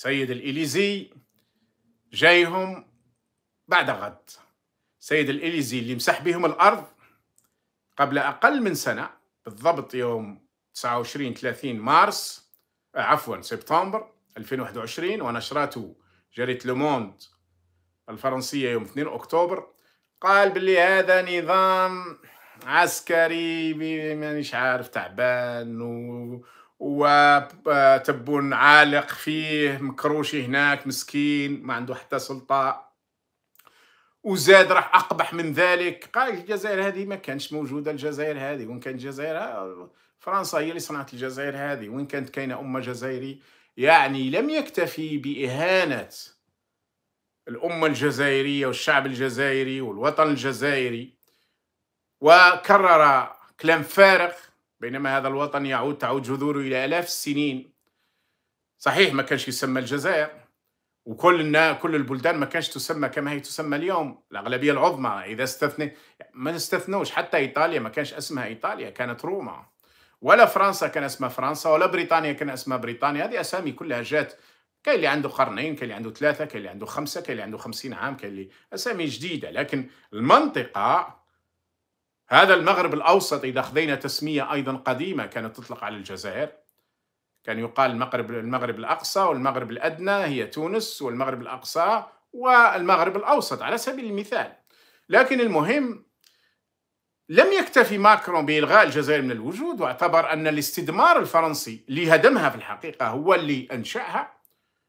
سيد الإليزي جايهم بعد غد سيد الإليزي اللي مسح بهم الأرض قبل أقل من سنة بالضبط يوم 29 30 مارس آه، عفوا سبتمبر 2021 ونشرته جريت لوموند الفرنسية يوم 2 أكتوبر قال باللي هذا نظام عسكري مانيش عارف تعبان وتبون عالق فيه مكروشي هناك مسكين ما عنده حتى سلطة وزاد راح أقبح من ذلك قال الجزائر هذه ما كانش موجودة الجزائر هذه وإن كانت الجزائر فرنسا هي اللي صنعت الجزائر هذه وإن كانت كاينة أمة جزائري يعني لم يكتفي بإهانة الأمة الجزائرية والشعب الجزائري والوطن الجزائري وكرر كلام فارغ بينما هذا الوطن يعود تعود جذوره إلى آلاف السنين صحيح ما كانش يسمى الجزائر وكل كل البلدان ما كانش تسمى كما هي تسمى اليوم الأغلبية العظمى إذا استثنى ما نستثنوش حتى إيطاليا ما كانش اسمها إيطاليا كانت روما ولا فرنسا كان اسمها فرنسا ولا بريطانيا كان اسمها بريطانيا هذه أسامي كلها جات كاين اللي عنده قرنين كاين اللي عنده ثلاثة كاين اللي عنده خمسة كاين اللي عنده خمسين عام كاين اللي أسامي جديدة لكن المنطقة هذا المغرب الأوسط إذا أخذنا تسمية أيضا قديمة كانت تطلق على الجزائر كان يقال المغرب المغرب الأقصى والمغرب الأدنى هي تونس والمغرب الأقصى والمغرب الأوسط على سبيل المثال لكن المهم لم يكتفي ماكرون بإلغاء الجزائر من الوجود واعتبر أن الاستدمار الفرنسي اللي هدمها في الحقيقة هو اللي أنشأها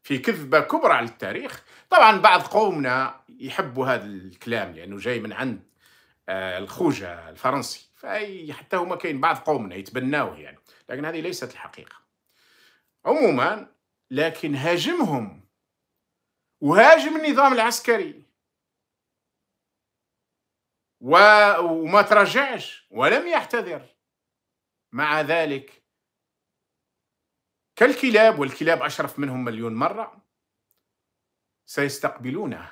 في كذبة كبرى على التاريخ طبعا بعض قومنا يحبوا هذا الكلام لأنه جاي من عند الخوجه الفرنسي فاي حتى هما كاين بعض قومنا يتبناوه يعني لكن هذه ليست الحقيقه عموما لكن هاجمهم وهاجم النظام العسكري و... وما تراجعش ولم يعتذر مع ذلك كالكلاب والكلاب أشرف منهم مليون مرة سيستقبلونه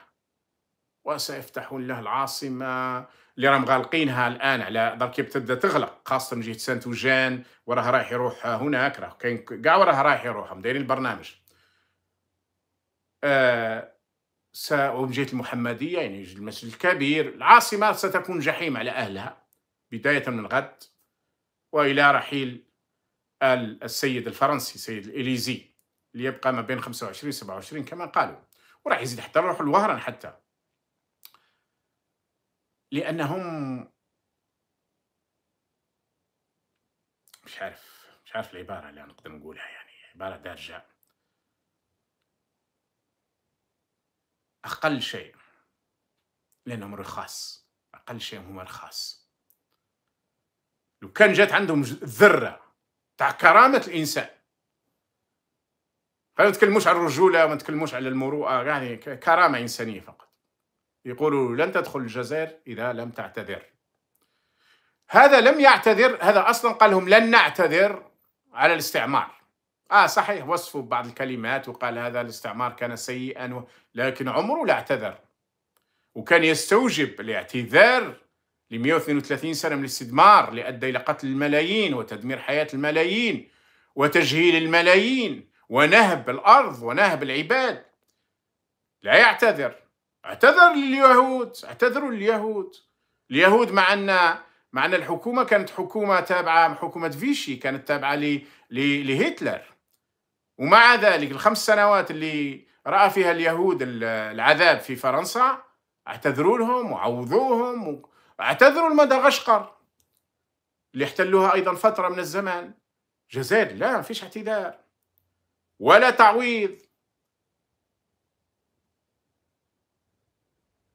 وسيفتحون له العاصمة اللي راهم غالقينها الآن على درك تبدا تغلق خاصة من جهة سانت وجان وراه رايح يروح هناك راه كاين كاع وراه رايح يروح دايرين البرنامج آه ومن جهة المحمدية يعني المسجد الكبير العاصمة ستكون جحيم على أهلها بداية من غد وإلى رحيل السيد الفرنسي سيد الإليزي اللي يبقى ما بين 25 و 27 كما قالوا وراح يزيد حتى يروح الوهران حتى لانهم مش عارف مش عارف العباره اللي نقدر نقولها يعني عباره دارجه اقل شيء لانهم رخاص اقل شيء هم رخاص لو كان جات عندهم ذره تاع كرامه الانسان فما نتكلموش على الرجوله ما نتكلموش على المروءه يعني كرامه انسانيه فقط يقولوا لن تدخل الجزائر إذا لم تعتذر هذا لم يعتذر هذا أصلا قال لهم لن نعتذر على الاستعمار آه صحيح وصفوا بعض الكلمات وقال هذا الاستعمار كان سيئا لكن عمره لا اعتذر وكان يستوجب الاعتذار ل 132 سنة من الاستدمار لأدى إلى قتل الملايين وتدمير حياة الملايين وتجهيل الملايين ونهب الأرض ونهب العباد لا يعتذر اعتذر لليهود اعتذروا لليهود اليهود مع أن مع أن الحكومة كانت حكومة تابعة حكومة فيشي كانت تابعة لهتلر ومع ذلك الخمس سنوات اللي رأى فيها اليهود العذاب في فرنسا اعتذروا لهم وعوضوهم واعتذروا لمدغشقر اللي احتلوها أيضا فترة من الزمان جزائر لا ما فيش اعتذار ولا تعويض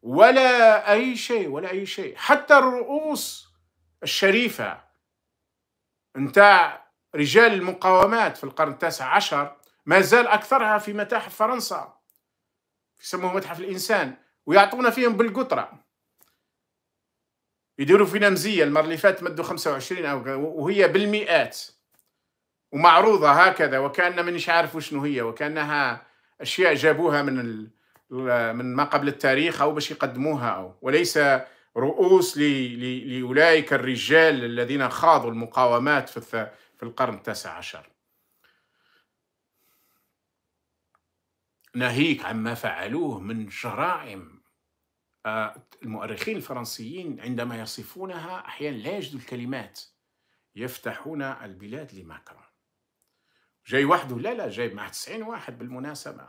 ولا أي شيء ولا أي شيء حتى الرؤوس الشريفة نتاع رجال المقاومات في القرن التاسع عشر ما زال أكثرها في متاحف فرنسا يسموه متحف الإنسان ويعطونا فيهم بالقطرة يديروا في نمزية المرة اللي مدوا 25 أو وهي بالمئات ومعروضة هكذا وكأن مانيش عارف وشنو هي وكأنها أشياء جابوها من ال... من ما قبل التاريخ او باش يقدموها او وليس رؤوس لاولئك الرجال الذين خاضوا المقاومات في في القرن التاسع عشر. ناهيك عما فعلوه من جرائم آه، المؤرخين الفرنسيين عندما يصفونها احيانا لا يجدوا الكلمات يفتحون البلاد لماكرون جاي وحده لا لا جاي مع 90 واحد بالمناسبه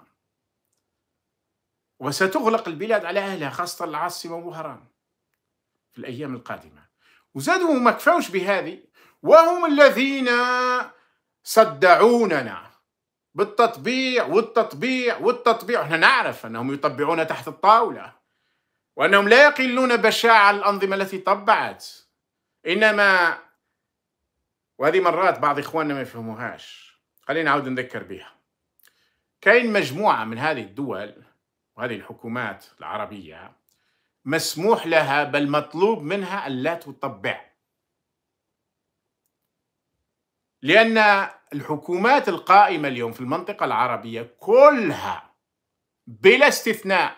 وستغلق البلاد على أهلها خاصة العاصمة وهران في الأيام القادمة وزادوا ما كفاوش بهذه وهم الذين صدعوننا بالتطبيع والتطبيع والتطبيع احنا نعرف انهم يطبعون تحت الطاوله وانهم لا يقلون بشاعه الانظمه التي طبعت انما وهذه مرات بعض اخواننا ما يفهموهاش خلينا نعود نذكر بها كاين مجموعه من هذه الدول وهذه الحكومات العربية مسموح لها بل مطلوب منها أن لا تطبع لأن الحكومات القائمة اليوم في المنطقة العربية كلها بلا استثناء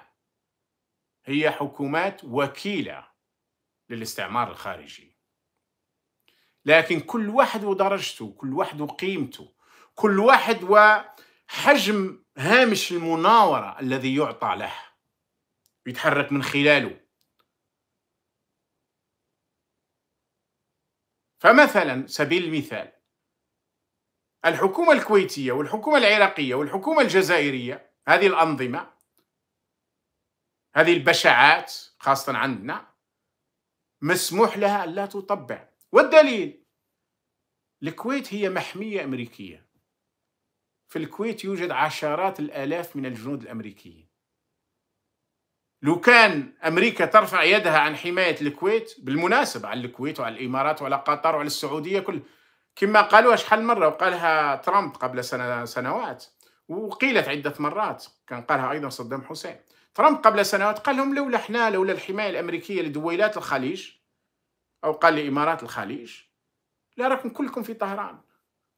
هي حكومات وكيلة للاستعمار الخارجي لكن كل واحد ودرجته كل واحد وقيمته كل واحد وحجم هامش المناورة الذي يعطى له يتحرك من خلاله فمثلا سبيل المثال الحكومة الكويتية والحكومة العراقية والحكومة الجزائرية هذه الأنظمة هذه البشاعات خاصة عندنا مسموح لها أن لا تطبع والدليل الكويت هي محمية أمريكية في الكويت يوجد عشرات الآلاف من الجنود الأمريكيين لو كان أمريكا ترفع يدها عن حماية الكويت بالمناسبة على الكويت وعلى الإمارات وعلى قطر وعلى السعودية كل كما قالوها شحال مرة وقالها ترامب قبل سنة سنوات وقيلت عدة مرات كان قالها أيضا صدام حسين ترامب قبل سنوات قال لهم لولا احنا لولا الحماية الأمريكية لدويلات الخليج أو قال لإمارات الخليج لا راكم كلكم في طهران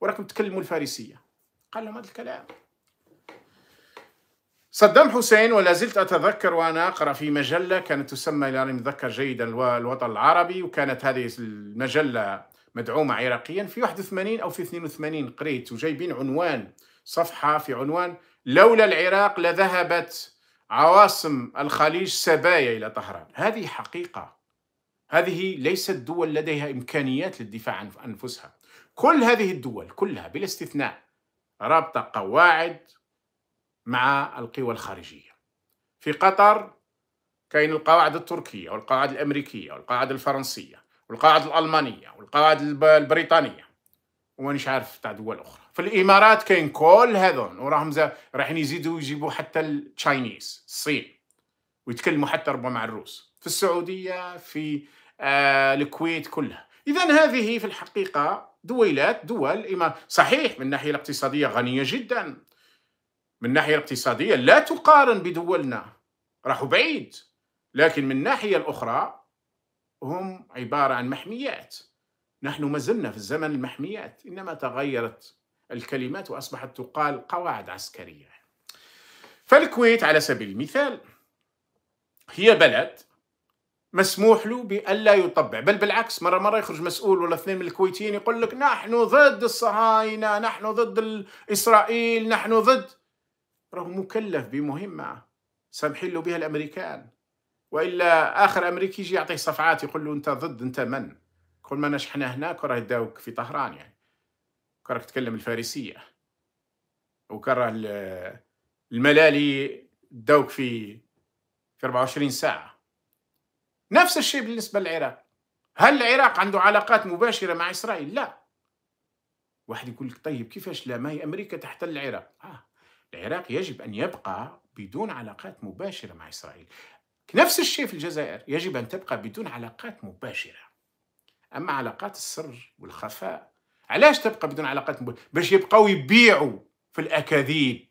وراكم تكلموا الفارسية قال لهم هذا الكلام صدام حسين ولا زلت أتذكر وأنا أقرأ في مجلة كانت تسمى إلى أن أتذكر جيدا الوطن العربي وكانت هذه المجلة مدعومة عراقيا في 81 أو في 82 قريت وجايبين عنوان صفحة في عنوان لولا العراق لذهبت عواصم الخليج سبايا إلى طهران هذه حقيقة هذه ليست دول لديها إمكانيات للدفاع عن أنفسها كل هذه الدول كلها بلا استثناء ربط قواعد مع القوى الخارجية في قطر كاين القواعد التركية والقواعد الأمريكية والقواعد الفرنسية والقواعد الألمانية والقواعد البريطانية ومانيش عارف تاع دول أخرى في الإمارات كاين كل هذون وراهم رايحين يزيدوا يجيبوا حتى التشاينيز الصين ويتكلموا حتى ربما مع الروس في السعودية في آه الكويت كلها إذا هذه في الحقيقة دويلات دول صحيح من الناحية الاقتصادية غنية جدا من الناحية الاقتصادية لا تقارن بدولنا راحوا بعيد لكن من الناحية الأخرى هم عبارة عن محميات نحن ما زلنا في الزمن المحميات إنما تغيرت الكلمات وأصبحت تقال قواعد عسكرية فالكويت على سبيل المثال هي بلد مسموح له بألا يطبع بل بالعكس مرة مرة يخرج مسؤول ولا اثنين من الكويتيين يقول لك نحن ضد الصهاينة نحن ضد إسرائيل نحن ضد راه مكلف بمهمة سامحين له بها الأمريكان وإلا آخر أمريكي يجي يعطيه صفعات يقول له أنت ضد أنت من كل ما نشحنا هناك راه يداوك في طهران يعني كراك تكلم الفارسية وكره الملالي داوك في في 24 ساعة نفس الشيء بالنسبة للعراق هل العراق عنده علاقات مباشرة مع إسرائيل؟ لا واحد يقول لك طيب كيفاش لا ما هي أمريكا تحتل العراق آه. العراق يجب أن يبقى بدون علاقات مباشرة مع إسرائيل نفس الشيء في الجزائر يجب أن تبقى بدون علاقات مباشرة أما علاقات السر والخفاء علاش تبقى بدون علاقات مباشرة باش يبقوا يبيعوا في الأكاذيب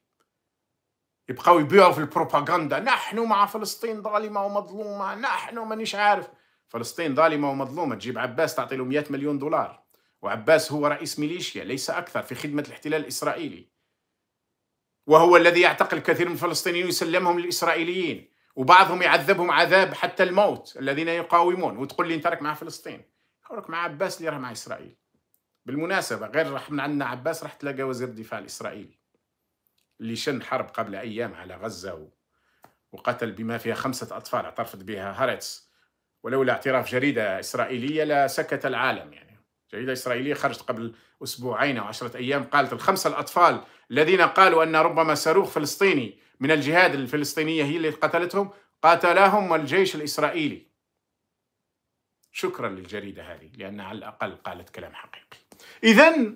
يبقاو يبيعوا في البروباغندا نحن مع فلسطين ظالمه ومظلومه نحن مانيش عارف فلسطين ظالمه ومظلومه تجيب عباس تعطي له 100 مليون دولار وعباس هو رئيس ميليشيا ليس اكثر في خدمه الاحتلال الاسرائيلي وهو الذي يعتقل كثير من الفلسطينيين ويسلمهم للاسرائيليين وبعضهم يعذبهم عذاب حتى الموت الذين يقاومون وتقول لي انت راك مع فلسطين أه، راك مع عباس اللي راه مع اسرائيل بالمناسبه غير راح من عندنا عباس راح تلاقى وزير الدفاع الاسرائيلي اللي شن حرب قبل أيام على غزة وقتل بما فيها خمسة أطفال اعترفت بها هارتس ولولا اعتراف جريدة إسرائيلية لسكت العالم يعني جريدة إسرائيلية خرجت قبل أسبوعين أو عشرة أيام قالت الخمسة الأطفال الذين قالوا أن ربما صاروخ فلسطيني من الجهاد الفلسطينية هي اللي قتلتهم قاتلهم الجيش الإسرائيلي شكرا للجريدة هذه لأنها على الأقل قالت كلام حقيقي إذا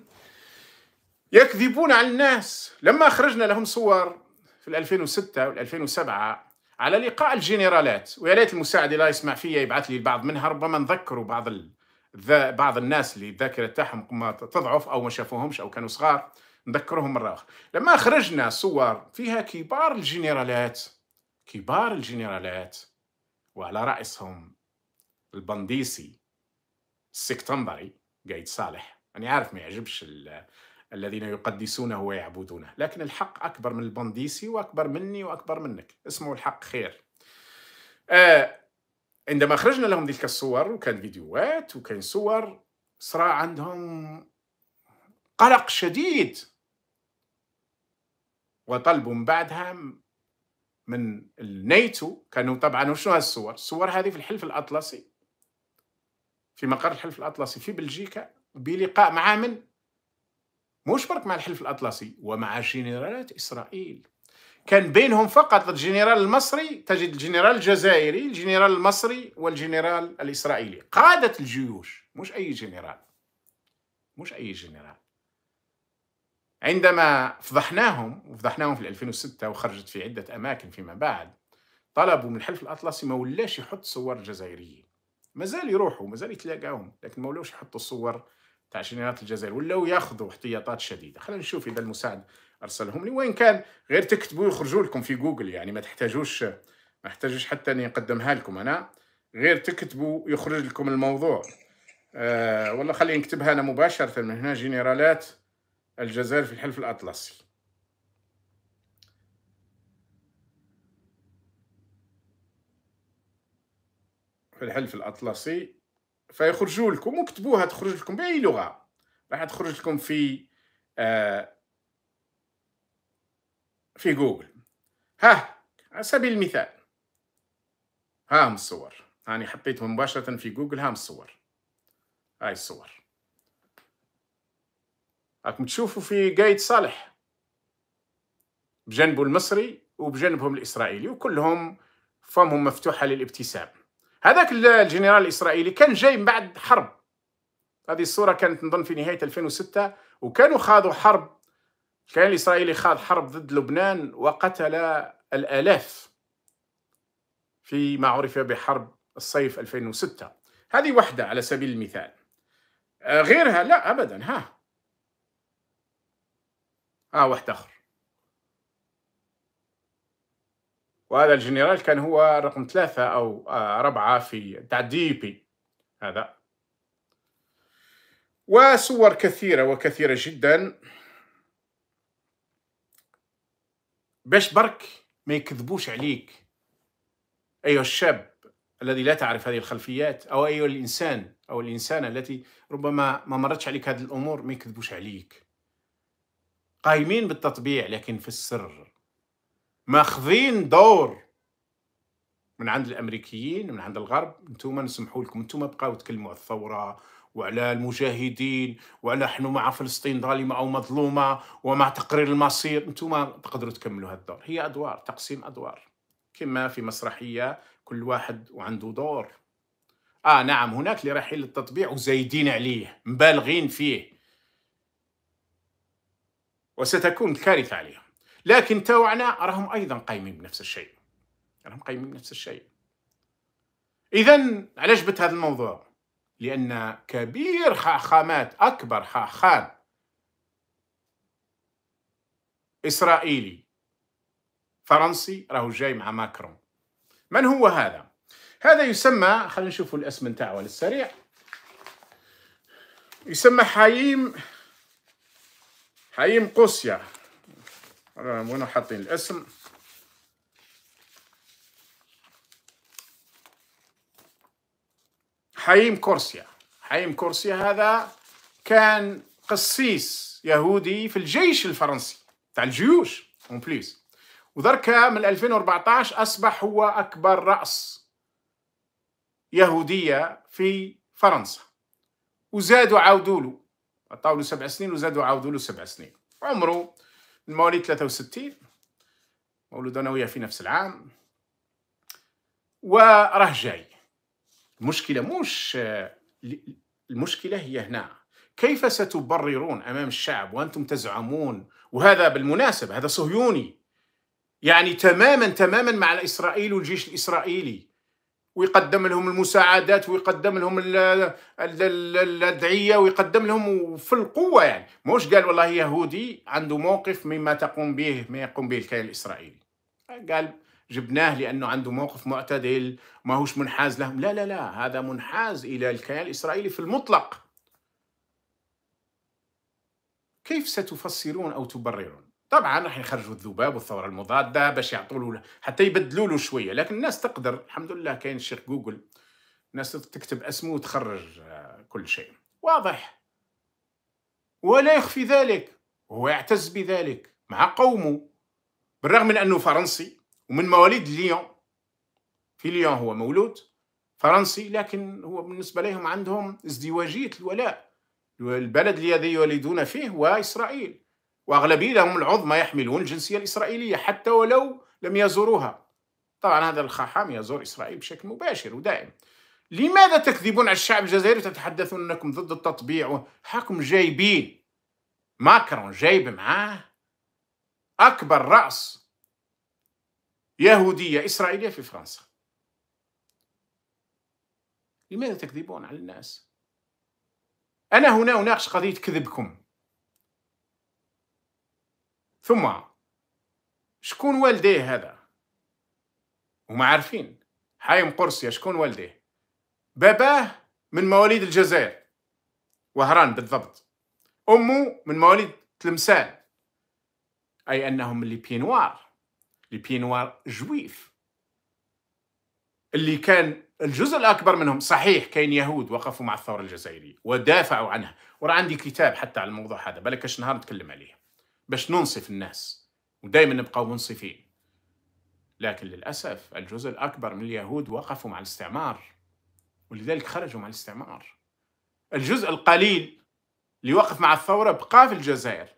يكذبون على الناس لما أخرجنا لهم صور في 2006 و 2007 على لقاء الجنرالات ويا ليت المساعد لا يسمع فيا يبعث لي البعض منها ربما نذكروا بعض ال... بعض الناس اللي الذاكره تاعهم تضعف او ما شافوهمش او كانوا صغار نذكرهم مره اخرى لما خرجنا صور فيها كبار الجنرالات كبار الجنرالات وعلى رأسهم البنديسي السكتمبري قايد صالح أنا عارف ما يعجبش الذين يقدسونه ويعبدونه لكن الحق أكبر من البنديسي وأكبر مني وأكبر منك اسمه الحق خير آه عندما خرجنا لهم تلك الصور وكان فيديوهات وكان صور صرا عندهم قلق شديد وطلبوا من بعدها من الناتو كانوا طبعا وشنو هالصور؟ الصور هذه في الحلف الأطلسي في مقر الحلف الأطلسي في بلجيكا بلقاء مع من؟ مش برك مع الحلف الأطلسي ومع جنرالات إسرائيل كان بينهم فقط الجنرال المصري تجد الجنرال الجزائري الجنرال المصري والجنرال الإسرائيلي قادة الجيوش مش أي جنرال مش أي جنرال عندما فضحناهم وفضحناهم في 2006 وخرجت في عدة أماكن فيما بعد طلبوا من الحلف الأطلسي ما ولاش يحط صور جزائريين مازال يروحوا مازال يتلاقاهم لكن ما ولاوش يحطوا الصور تاع عشرينات الجزائر ولاو ياخذوا احتياطات شديده خلينا نشوف اذا المساعد ارسلهم لي وين كان غير تكتبوا يخرجوا لكم في جوجل يعني ما تحتاجوش ما تحتاجوش حتى اني نقدمها لكم انا غير تكتبوا يخرج لكم الموضوع أه والله خليني نكتبها انا مباشره من هنا جنرالات الجزائر في الحلف الاطلسي في الحلف الاطلسي فيخرجوا لكم وكتبوها تخرج لكم باي لغه راح تخرج لكم في آه، في جوجل ها على سبيل المثال ها هم الصور راني حطيتهم مباشره في جوجل ها هم الصور هاي الصور راكم تشوفوا في قايد صالح بجنبه المصري وبجنبهم الاسرائيلي وكلهم فمهم مفتوحه للابتسام هذاك الجنرال الاسرائيلي كان جاي من بعد حرب هذه الصوره كانت نظن في نهايه 2006 وكانوا خاضوا حرب كان الاسرائيلي خاض حرب ضد لبنان وقتل الالاف في ما عرف بحرب الصيف 2006 هذه وحده على سبيل المثال آه، غيرها لا ابدا ها ها آه، واحد اخر وهذا الجنرال كان هو رقم ثلاثة أو آه، ربعة في تاع دي بي e هذا وصور كثيرة وكثيرة جدا باش برك ما يكذبوش عليك أيها الشاب الذي لا تعرف هذه الخلفيات أو أيها الإنسان أو الإنسانة التي ربما ما مرتش عليك هذه الأمور ما يكذبوش عليك قايمين بالتطبيع لكن في السر ماخذين دور من عند الامريكيين من عند الغرب انتم نسمحوا لكم انتم بقاو تكلموا على الثوره وعلى المجاهدين وعلى نحن مع فلسطين ظالمه او مظلومه ومع تقرير المصير انتم تقدروا تكملوا هذا الدور هي ادوار تقسيم ادوار كما في مسرحيه كل واحد وعنده دور اه نعم هناك اللي رايحين للتطبيع وزايدين عليه مبالغين فيه وستكون كارثه عليهم لكن توعنا أراهم أيضا قايمين بنفس الشيء أراهم قايمين بنفس الشيء إذا علاش بت هذا الموضوع لأن كبير خامات أكبر خام إسرائيلي فرنسي راهو جاي مع ماكرون من هو هذا؟ هذا يسمى خلينا نشوف الاسم نتاعو على السريع يسمى حايم حايم قوسيا وين حاطين الاسم حييم كورسيا حييم كورسيا هذا كان قسيس يهودي في الجيش الفرنسي تاع الجيوش اون بليس وذركا من 2014 اصبح هو اكبر راس يهوديه في فرنسا وزادوا عاودوا له عطاو له سبع سنين وزادوا عاودوا له سبع سنين عمره المواليد 63 مولود انا وياه في نفس العام وراه جاي المشكله مش المشكله هي هنا كيف ستبررون امام الشعب وانتم تزعمون وهذا بالمناسبه هذا صهيوني يعني تماما تماما مع الاسرائيل والجيش الاسرائيلي ويقدم لهم المساعدات ويقدم لهم الادعيه ويقدم لهم في القوه يعني موش قال والله يهودي عنده موقف مما تقوم به ما يقوم به الكيان الاسرائيلي قال جبناه لانه عنده موقف معتدل ماهوش منحاز لهم لا لا لا هذا منحاز الى الكيان الاسرائيلي في المطلق كيف ستفسرون او تبررون طبعا راح يخرجوا الذباب والثوره المضاده باش يعطوا له حتى يبدلوا له شويه لكن الناس تقدر الحمد لله كاين شيخ جوجل الناس تكتب اسمه وتخرج آه، كل شيء واضح ولا يخفي ذلك هو يعتز بذلك مع قومه بالرغم من انه فرنسي ومن مواليد ليون في ليون هو مولود فرنسي لكن هو بالنسبه لهم عندهم ازدواجيه الولاء البلد الذي يولدون فيه هو اسرائيل وأغلبيتهم العظمى يحملون الجنسية الإسرائيلية حتى ولو لم يزوروها طبعا هذا الخاحام يزور إسرائيل بشكل مباشر ودائم لماذا تكذبون على الشعب الجزائري وتتحدثون أنكم ضد التطبيع حكم جايبين ماكرون جايب معاه أكبر رأس يهودية إسرائيلية في فرنسا لماذا تكذبون على الناس؟ أنا هنا أناقش قضية كذبكم ثم شكون والديه هذا وما عارفين حايم قرصية شكون والديه باباه من مواليد الجزائر وهران بالضبط أمه من مواليد تلمسان أي أنهم اللي بينوار لي بينوار جويف اللي كان الجزء الأكبر منهم صحيح كاين يهود وقفوا مع الثورة الجزائرية ودافعوا عنها وراه عندي كتاب حتى على الموضوع هذا بالك نهار نتكلم عليه باش ننصف الناس ودائما نبقاو منصفين لكن للأسف الجزء الأكبر من اليهود وقفوا مع الاستعمار ولذلك خرجوا مع الاستعمار الجزء القليل اللي وقف مع الثورة بقى في الجزائر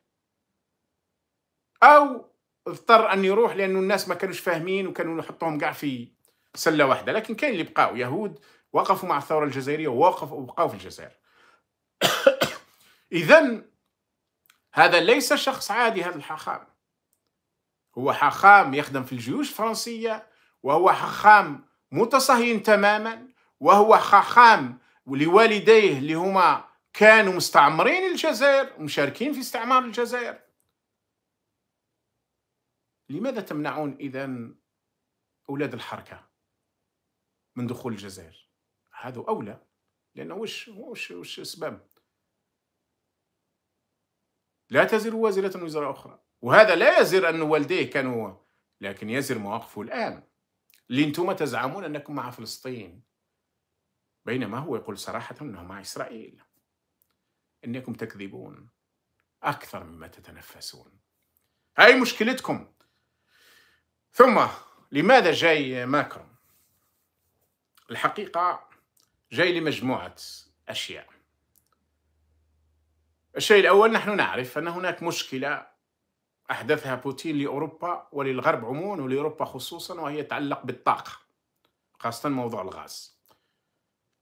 أو اضطر أن يروح لأنه الناس ما كانوش فاهمين وكانوا يحطوهم قاع في سلة واحدة لكن كاين اللي بقاوا يهود وقفوا مع الثورة الجزائرية ووقفوا وبقاوا في الجزائر إذا هذا ليس شخص عادي هذا الحاخام هو حاخام يخدم في الجيوش الفرنسية وهو حاخام متصهين تماما وهو حاخام لوالديه اللي هما كانوا مستعمرين الجزائر ومشاركين في استعمار الجزائر لماذا تمنعون إذا أولاد الحركة من دخول الجزائر هذا أولى لأنه وش وش وش السبب لا تزر وازرة وزر أخرى وهذا لا يزر أن والديه كانوا لكن يزر مواقفه الآن لأنتم تزعمون أنكم مع فلسطين بينما هو يقول صراحة أنه مع إسرائيل أنكم تكذبون أكثر مما تتنفسون هاي مشكلتكم ثم لماذا جاي ماكرون الحقيقة جاي لمجموعة أشياء الشيء الأول نحن نعرف أن هناك مشكلة أحدثها بوتين لأوروبا وللغرب عموما ولأوروبا خصوصا وهي تتعلق بالطاقة خاصة موضوع الغاز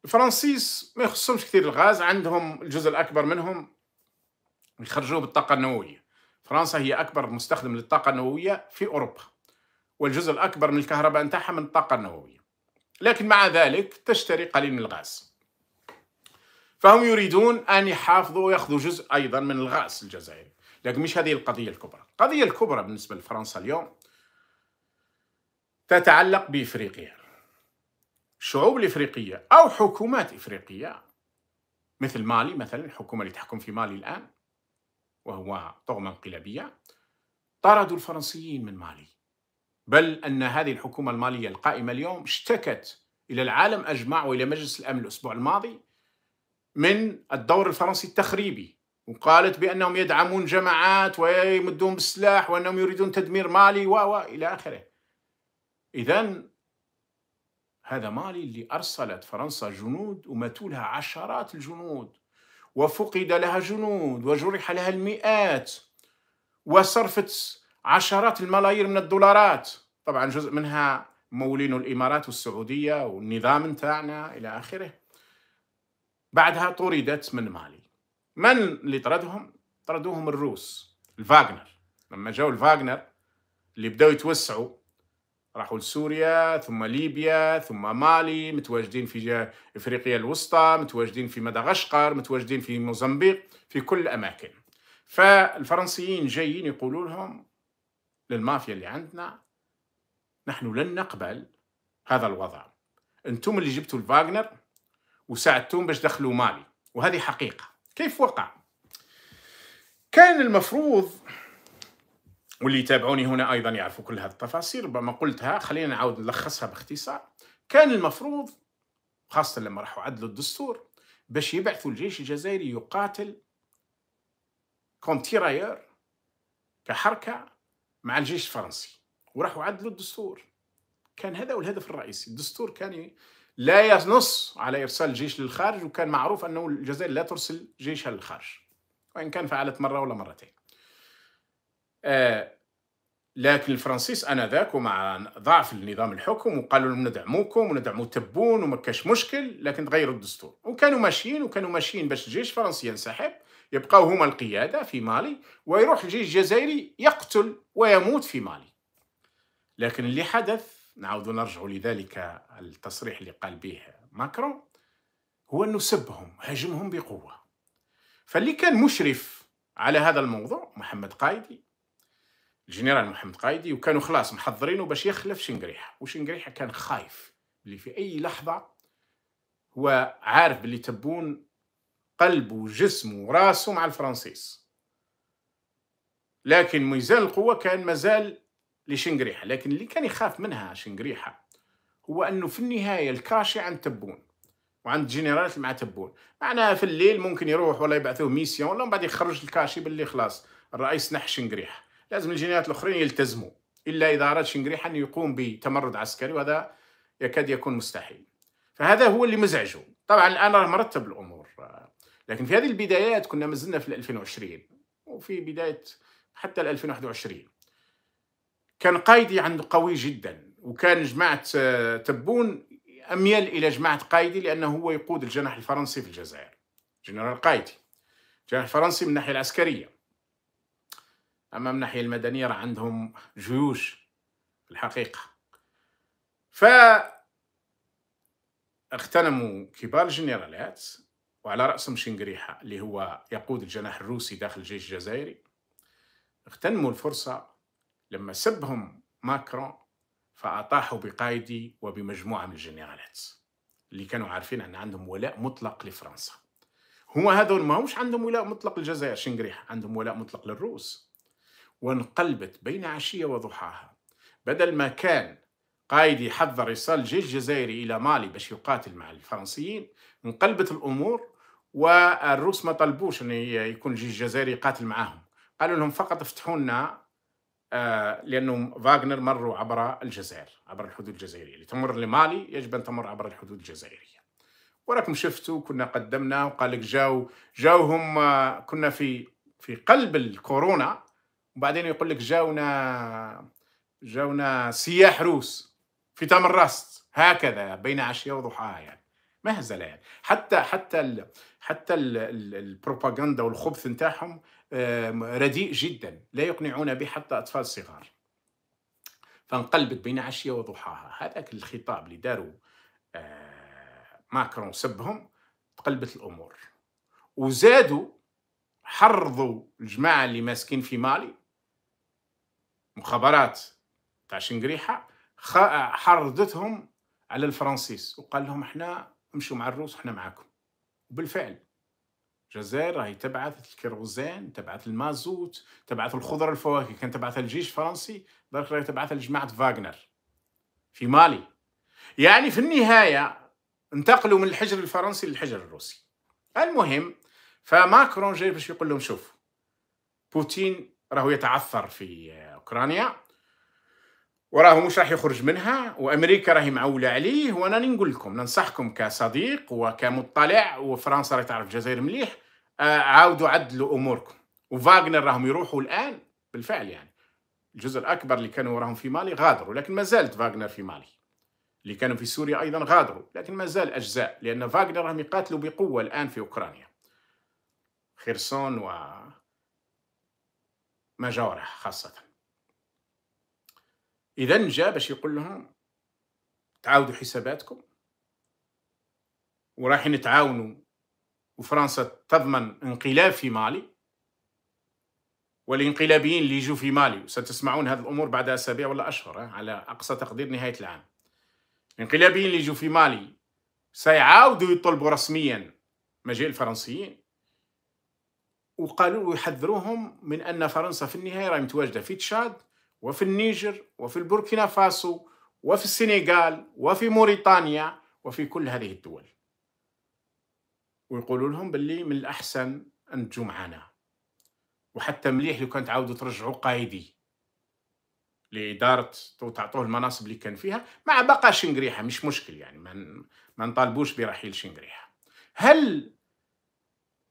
الفرنسيس ما يخصهمش كثير الغاز عندهم الجزء الأكبر منهم يخرجوه بالطاقة النووية فرنسا هي أكبر مستخدم للطاقة النووية في أوروبا والجزء الأكبر من الكهرباء نتاعها من الطاقة النووية لكن مع ذلك تشتري قليل من الغاز فهم يريدون أن يحافظوا ويأخذوا جزء أيضا من الغاز الجزائري لكن مش هذه القضية الكبرى القضية الكبرى بالنسبة لفرنسا اليوم تتعلق بإفريقيا الشعوب الإفريقية أو حكومات إفريقية مثل مالي مثلا الحكومة اللي تحكم في مالي الآن وهو طغمة انقلابية طردوا الفرنسيين من مالي بل أن هذه الحكومة المالية القائمة اليوم اشتكت إلى العالم أجمع وإلى مجلس الأمن الأسبوع الماضي من الدور الفرنسي التخريبي وقالت بأنهم يدعمون جماعات ويمدون بالسلاح وأنهم يريدون تدمير مالي و إلى آخره إذا هذا مالي اللي أرسلت فرنسا جنود وماتوا لها عشرات الجنود وفقد لها جنود وجرح لها المئات وصرفت عشرات الملايير من الدولارات طبعا جزء منها مولين الإمارات والسعودية والنظام نتاعنا إلى آخره بعدها طردت من مالي من اللي طردهم؟ طردوهم الروس الفاغنر لما جو الفاغنر اللي بدأوا يتوسعوا راحوا لسوريا ثم ليبيا ثم مالي متواجدين في افريقيا الوسطى متواجدين في مدغشقر متواجدين في موزمبيق في كل الاماكن فالفرنسيين جايين يقولوا لهم للمافيا اللي عندنا نحن لن نقبل هذا الوضع انتم اللي جبتوا الفاغنر وساعدتهم باش دخلوا مالي وهذه حقيقة كيف وقع؟ كان المفروض واللي يتابعوني هنا أيضا يعرفوا كل هذه التفاصيل ربما قلتها خلينا نعاود نلخصها باختصار كان المفروض خاصة لما راحوا عدلوا الدستور باش يبعثوا الجيش الجزائري يقاتل كونتيراير كحركة مع الجيش الفرنسي وراحوا عدلوا الدستور كان هذا هو الهدف الرئيسي الدستور كان لا ينص على إرسال جيش للخارج وكان معروف أنه الجزائر لا ترسل جيشها للخارج وإن كان فعلت مرة ولا مرتين آه لكن الفرنسيس انذاك ومع ضعف النظام الحكم وقالوا لهم ندعموكم وندعموا تبون وما كاش مشكل لكن تغيروا الدستور وكانوا ماشيين وكانوا ماشيين باش الجيش الفرنسي ينسحب يبقاو هما القياده في مالي ويروح الجيش الجزائري يقتل ويموت في مالي لكن اللي حدث نعود نرجع لذلك التصريح اللي قال به ماكرون هو أنه سبهم هاجمهم بقوة فاللي كان مشرف على هذا الموضوع محمد قايدي الجنرال محمد قايدي وكانوا خلاص محضرينه باش يخلف شنقريحة وشنقريحة كان خايف اللي في أي لحظة هو عارف باللي تبون قلبه وجسمه وراسه مع الفرنسيس لكن ميزان القوة كان مازال لشنقريحه لكن اللي كان يخاف منها شنقريحه هو انه في النهايه الكاشي عند تبون وعند جنرالات مع تبون معناها في الليل ممكن يروح ولا يبعثوه ميسيون ولا من بعد يخرج الكاشي باللي خلاص الرئيس نح شنقريحه لازم الجنرالات الاخرين يلتزموا الا اذا اراد شنقريحه أن يقوم بتمرد عسكري وهذا يكاد يكون مستحيل فهذا هو اللي مزعجه طبعا الان راه مرتب الامور لكن في هذه البدايات كنا مازلنا في 2020 وفي بدايه حتى 2021 كان قايدي يعني عنده قوي جدا وكان جماعة آه، تبون أميل إلى جماعة قايدي لأنه هو يقود الجناح الفرنسي في الجزائر جنرال قايدي الجناح الفرنسي من الناحية العسكرية أما من الناحية المدنية راه عندهم جيوش في الحقيقة ف اغتنموا كبار الجنرالات وعلى رأسهم شنقريحة اللي هو يقود الجناح الروسي داخل الجيش الجزائري اغتنموا الفرصة لما سبهم ماكرون فأطاحوا بقايدي وبمجموعة من الجنرالات اللي كانوا عارفين أن عندهم ولاء مطلق لفرنسا هما هذول ما همش عندهم ولاء مطلق للجزائر شنقريح عندهم ولاء مطلق للروس وانقلبت بين عشية وضحاها بدل ما كان قايدي يحضر إيصال جيش جزائري إلى مالي باش يقاتل مع الفرنسيين انقلبت الأمور والروس ما طلبوش أن يكون الجيش الجزائري يقاتل معاهم قالوا لهم فقط افتحوا لنا آه، لانه فاغنر مروا عبر الجزائر عبر الحدود الجزائريه اللي تمر لمالي يجب ان تمر عبر الحدود الجزائريه وراكم شفتوا كنا قدمنا وقال لك جاو جاوهم آه، كنا في في قلب الكورونا وبعدين يقول لك جاونا جاونا سياح روس في تمرست هكذا بين عشيه وضحاها يعني مهزله يعني حتى حتى الـ حتى البروباغندا والخبث نتاعهم رديء جدا لا يقنعون به حتى أطفال صغار فانقلبت بين عشية وضحاها هذاك الخطاب اللي داروا آه، ماكرون سبهم تقلبت الأمور وزادوا حرضوا الجماعة اللي ماسكين في مالي مخابرات تاع شنقريحة حرضتهم على الفرنسيس وقال لهم احنا امشوا مع الروس احنا معاكم بالفعل الجزائر راهي تبعث الكيروزين تبعث المازوت تبعث الخضر الفواكه كانت تبعث الجيش الفرنسي دارك تبعث لجماعة فاغنر في مالي يعني في النهاية انتقلوا من الحجر الفرنسي للحجر الروسي المهم فماكرون جاي باش يقول لهم شوف بوتين راهو يتعثر في اوكرانيا وراهو مش راح يخرج منها وامريكا راهي معوله عليه وانا نقول لكم ننصحكم كصديق وكمطلع وفرنسا راهي تعرف الجزائر مليح آه، عاودوا عدلوا اموركم وفاغنر راهم يروحوا الان بالفعل يعني الجزء الاكبر اللي كانوا راهم في مالي غادروا لكن ما زالت فاغنر في مالي اللي كانوا في سوريا ايضا غادروا لكن ما زال اجزاء لان فاغنر راهم يقاتلوا بقوه الان في اوكرانيا خرسون و مجاوره خاصه اذا جا باش يقول لهم تعاودوا حساباتكم ورايحين نتعاونوا وفرنسا تضمن انقلاب في مالي والانقلابيين اللي يجوا في مالي وستسمعون هذه الامور بعد اسابيع ولا اشهر على اقصى تقدير نهايه العام الانقلابيين اللي يجوا في مالي سيعاودوا يطلبوا رسميا مجيء الفرنسيين وقالوا يحذروهم من ان فرنسا في النهايه راهي متواجده في تشاد وفي النيجر وفي البوركينا فاسو وفي السنغال وفي موريتانيا وفي كل هذه الدول ويقولوا لهم باللي من الاحسن ان تجوا معنا وحتى مليح لو كان تعاودوا ترجعوا قايدي لاداره وتعطوه المناصب اللي كان فيها مع بقى شنقريحه مش مشكل يعني ما ما نطالبوش برحيل شنقريحه هل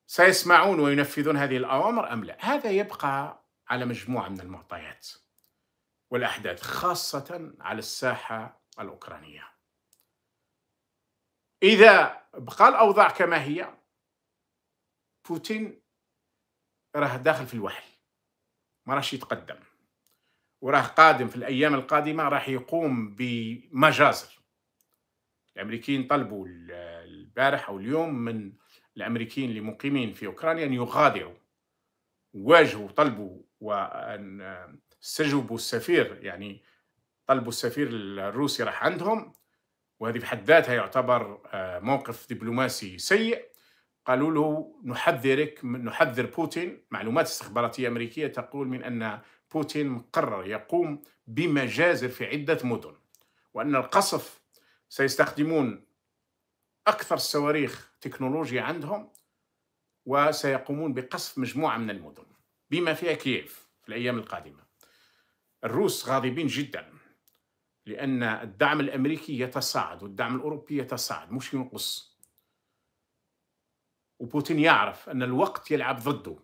سيسمعون وينفذون هذه الاوامر ام لا هذا يبقى على مجموعه من المعطيات والاحداث خاصه على الساحه الاوكرانيه إذا بقى الأوضاع كما هي بوتين راه داخل في الوحل ما راهش يتقدم وراه قادم في الأيام القادمة راح يقوم بمجازر الأمريكيين طلبوا البارح أو اليوم من الأمريكيين اللي مقيمين في أوكرانيا أن يغادروا واجهوا طلبوا وأن استجوبوا السفير يعني طلبوا السفير الروسي راح عندهم وهذه بحد ذاتها يعتبر آه، موقف دبلوماسي سيء قالوا له نحذرك نحذر بوتين معلومات استخباراتية أمريكية تقول من أن بوتين مقرر يقوم بمجازر في عدة مدن وأن القصف سيستخدمون أكثر الصواريخ تكنولوجيا عندهم وسيقومون بقصف مجموعة من المدن بما فيها كييف في الأيام القادمة الروس غاضبين جدا لأن الدعم الأمريكي يتصاعد والدعم الأوروبي يتصاعد مش ينقص وبوتين يعرف أن الوقت يلعب ضده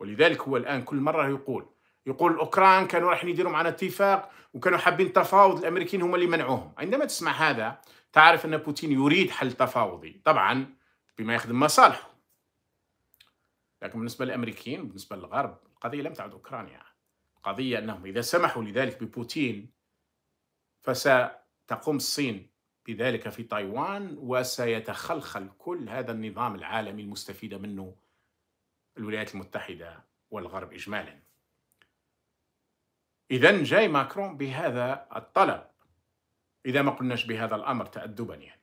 ولذلك هو الآن كل مرة يقول يقول الأوكران كانوا راح يديروا معنا اتفاق وكانوا حابين تفاوض الأمريكيين هم اللي منعوهم عندما تسمع هذا تعرف أن بوتين يريد حل تفاوضي طبعا بما يخدم مصالحه لكن بالنسبة للأمريكيين بالنسبة للغرب القضية لم تعد أوكرانيا القضية أنهم إذا سمحوا لذلك ببوتين فستقوم الصين بذلك في تايوان وسيتخلخل كل هذا النظام العالمي المستفيدة منه الولايات المتحدة والغرب إجمالا إذا جاي ماكرون بهذا الطلب إذا ما قلناش بهذا الأمر تأدبا يعني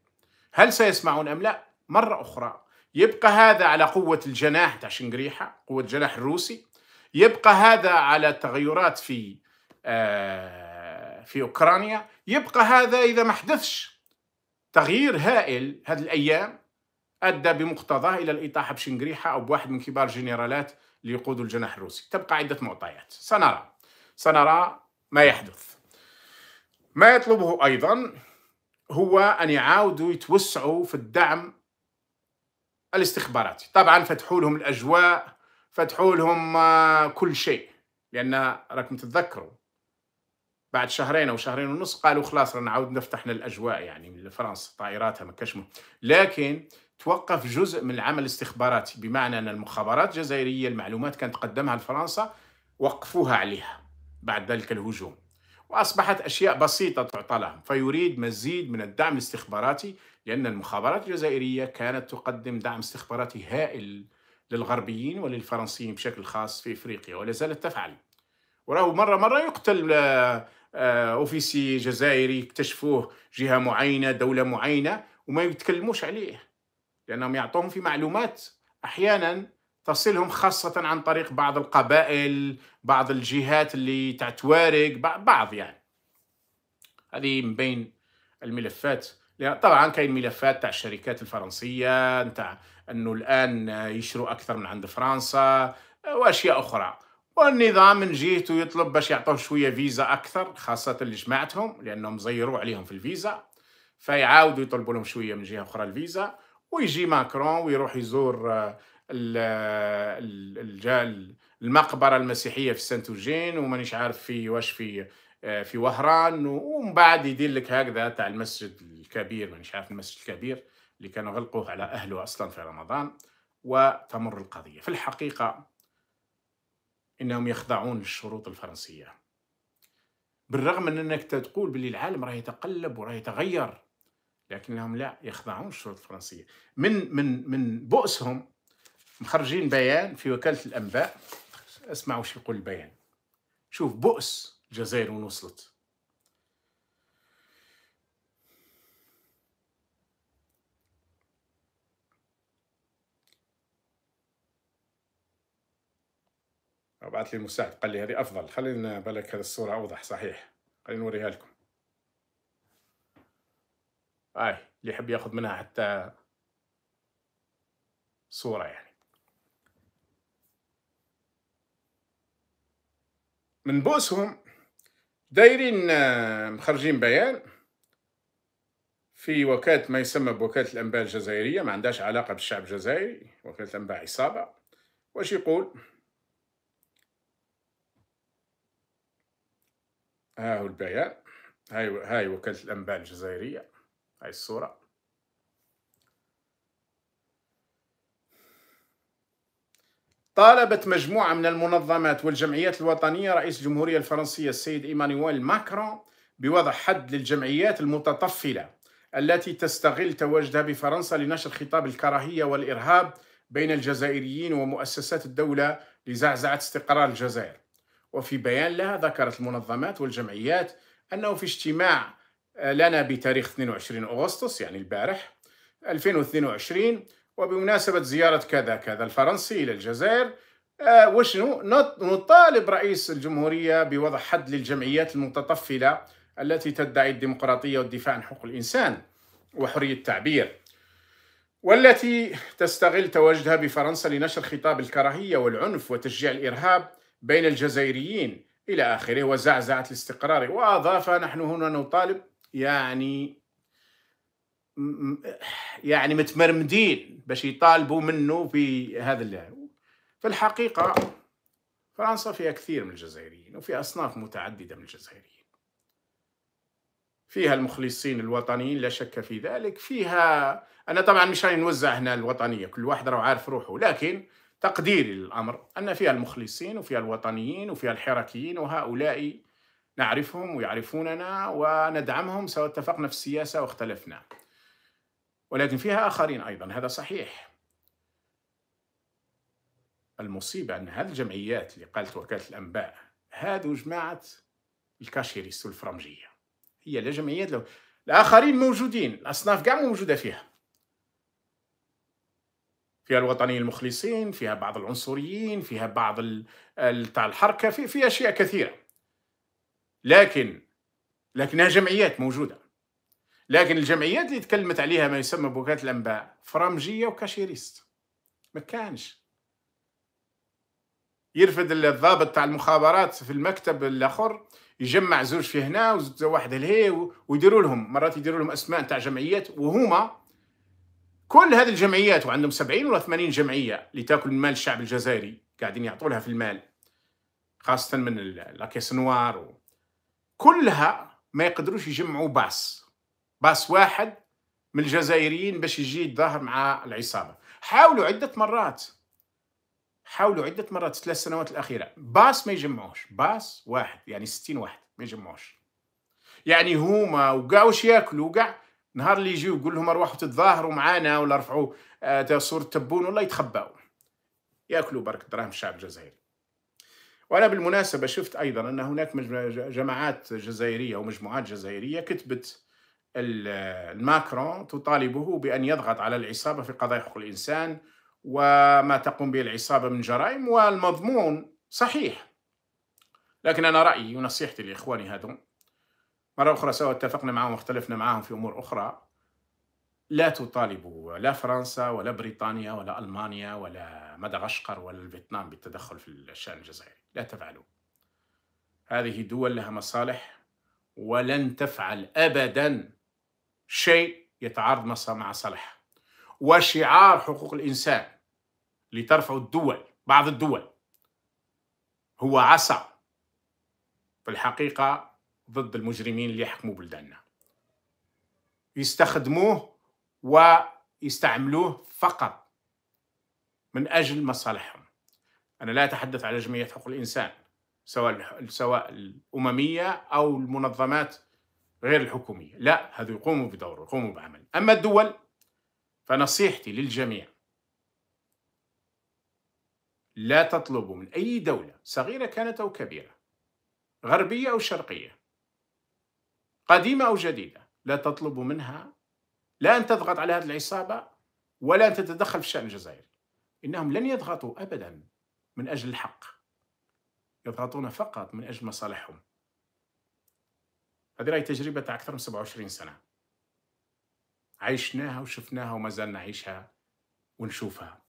هل سيسمعون أم لا؟ مرة أخرى يبقى هذا على قوة الجناح تاع شنقريحة قوة الجناح الروسي يبقى هذا على تغيرات في آه في أوكرانيا يبقى هذا إذا ما حدثش تغيير هائل هذه الأيام أدى بمقتضاه إلى الإطاحة بشنقريحة أو بواحد من كبار الجنرالات ليقودوا الجناح الروسي تبقى عدة معطيات سنرى سنرى ما يحدث ما يطلبه أيضا هو أن يعاودوا يتوسعوا في الدعم الاستخباراتي طبعا فتحوا لهم الأجواء فتحوا لهم آه، كل شيء لأن راكم تتذكروا بعد شهرين او شهرين ونص قالوا خلاص رانا عاود نفتحنا الاجواء يعني فرنسا طائراتها ما كاش لكن توقف جزء من العمل الاستخباراتي بمعنى ان المخابرات الجزائريه المعلومات كانت تقدمها لفرنسا وقفوها عليها بعد ذلك الهجوم واصبحت اشياء بسيطه تعطى لهم فيريد مزيد من الدعم الاستخباراتي لان المخابرات الجزائريه كانت تقدم دعم استخباراتي هائل للغربيين وللفرنسيين بشكل خاص في افريقيا ولا زالت تفعل وراه مره مره يقتل اوفيسي آه، جزائري يكتشفوه جهه معينه دوله معينه وما يتكلموش عليه لانهم يعطوهم في معلومات احيانا تصلهم خاصه عن طريق بعض القبائل بعض الجهات اللي تعتوارق بعض يعني هذه من بين الملفات طبعا كاين ملفات تاع الشركات الفرنسيه تاع انه الان يشروا اكثر من عند فرنسا واشياء اخرى والنظام من جهته يطلب باش يعطوه شويه فيزا اكثر خاصه لجماعتهم لانهم زيروا عليهم في الفيزا فيعاودوا يطلبوا لهم شويه من جهه اخرى الفيزا ويجي ماكرون ويروح يزور آه، آه، المقبره المسيحيه في سانتوجين ومانيش عارف في واش في آه، في وهران ومن بعد يدير لك هكذا تاع المسجد الكبير مانيش عارف المسجد الكبير اللي كانوا غلقوه على اهله اصلا في رمضان وتمر القضيه في الحقيقه انهم يخضعون للشروط الفرنسيه بالرغم من انك تقول باللي العالم راه يتقلب وراه يتغير لكنهم لا يخضعون للشروط الفرنسيه من من من بؤسهم مخرجين بيان في وكاله الانباء اسمعوا شو يقول البيان شوف بؤس الجزائر وين وصلت بعث لي المساعد قال لي هذه افضل خلينا بالك هذه الصوره اوضح صحيح خلينا نوريها لكم هاي آه، اللي يحب ياخذ منها حتى صوره يعني من بؤسهم دايرين آه، مخرجين بيان في وكالة ما يسمى بوكالة الأنباء الجزائرية ما عندهاش علاقة بالشعب الجزائري وكالة الأنباء عصابة واش يقول ها هو البيان هاي هاي وكالة الأنباء الجزائرية هاي الصورة طالبت مجموعة من المنظمات والجمعيات الوطنية رئيس الجمهورية الفرنسية السيد إيمانويل ماكرون بوضع حد للجمعيات المتطفلة التي تستغل تواجدها بفرنسا لنشر خطاب الكراهية والإرهاب بين الجزائريين ومؤسسات الدولة لزعزعة استقرار الجزائر وفي بيان لها ذكرت المنظمات والجمعيات أنه في اجتماع آه، لنا بتاريخ 22 أغسطس يعني البارح 2022 وبمناسبة زيارة كذا كذا الفرنسي إلى الجزائر آه، وشنو نطالب رئيس الجمهورية بوضع حد للجمعيات المتطفلة التي تدعي الديمقراطية والدفاع عن حقوق الإنسان وحرية التعبير والتي تستغل تواجدها بفرنسا لنشر خطاب الكراهية والعنف وتشجيع الإرهاب بين الجزائريين إلى آخره وزعزعة الاستقرار وأضاف نحن هنا نطالب يعني يعني متمرمدين باش يطالبوا منه في هذا اللعب في الحقيقة فرنسا فيها كثير من الجزائريين وفي أصناف متعددة من الجزائريين فيها المخلصين الوطنيين لا شك في ذلك فيها أنا طبعا مش راني نوزع هنا الوطنية كل واحد راه عارف روحه لكن تقديري للأمر أن فيها المخلصين وفيها الوطنيين وفيها الحركيين وهؤلاء نعرفهم ويعرفوننا وندعمهم سواء اتفقنا في السياسة واختلفنا ولكن فيها آخرين أيضا هذا صحيح المصيبة أن هذه الجمعيات اللي قالت وكالة الأنباء هذو جماعة الكاشيريس والفرنجية هي لا جمعيات لو... الآخرين موجودين الأصناف كاع موجودة فيها فيها الوطنيين المخلصين فيها بعض العنصريين فيها بعض تاع الحركة في, في أشياء كثيرة لكن لكنها جمعيات موجودة لكن الجمعيات اللي تكلمت عليها ما يسمى بوكالة الأنباء فرامجيه وكاشيريست ما كانش يرفد الضابط تاع المخابرات في المكتب الاخر يجمع زوج في هنا وزوج واحد لهيه ويديروا لهم مرات يديروا لهم اسماء تاع جمعيات وهما كل هذه الجمعيات وعندهم 70 ولا 80 جمعيه تاكل من مال الشعب الجزائري قاعدين يعطوا لها في المال خاصه من لاكيس نوار كلها ما يقدروش يجمعوا باس باس واحد من الجزائريين باش يجي يتظاهر مع العصابه حاولوا عده مرات حاولوا عده مرات ثلاث سنوات الاخيره باس ما يجمعوش باس واحد يعني 60 واحد ما يجمعوش يعني هما وكاع واش ياكلوا وقع نهار اللي يجيو يقول لهم ارواحوا تتظاهروا معانا ولا رفعوا آه، صورة تبون ولا يتخباو ياكلوا برك دراهم الشعب الجزائري وانا بالمناسبه شفت ايضا ان هناك جماعات جزائريه ومجموعات جزائريه كتبت الماكرون تطالبه بان يضغط على العصابه في قضايا حقوق الانسان وما تقوم به العصابه من جرائم والمضمون صحيح لكن انا رايي ونصيحتي لاخواني هذو مرة أخرى سواء اتفقنا معهم واختلفنا معهم في أمور أخرى لا تطالبوا لا فرنسا ولا بريطانيا ولا ألمانيا ولا مدغشقر ولا الفيتنام بالتدخل في الشأن الجزائري لا تفعلوا هذه دول لها مصالح ولن تفعل أبدا شيء يتعارض مع صالحها وشعار حقوق الإنسان لترفع الدول بعض الدول هو عصا في الحقيقة ضد المجرمين اللي يحكموا بلداننا يستخدموه ويستعملوه فقط من أجل مصالحهم أنا لا أتحدث على جمعية حقوق الإنسان سواء سواء الأممية أو المنظمات غير الحكومية لا هذو يقوموا بدور يقوموا بعمل أما الدول فنصيحتي للجميع لا تطلبوا من أي دولة صغيرة كانت أو كبيرة غربية أو شرقية قديمة أو جديدة لا تطلب منها لا أن تضغط على هذه العصابة ولا أن تتدخل في الشأن الجزائري إنهم لن يضغطوا أبدا من أجل الحق يضغطون فقط من أجل مصالحهم هذه رأي تجربة تاع أكثر من 27 سنة عشناها وشفناها وما زال نعيشها ونشوفها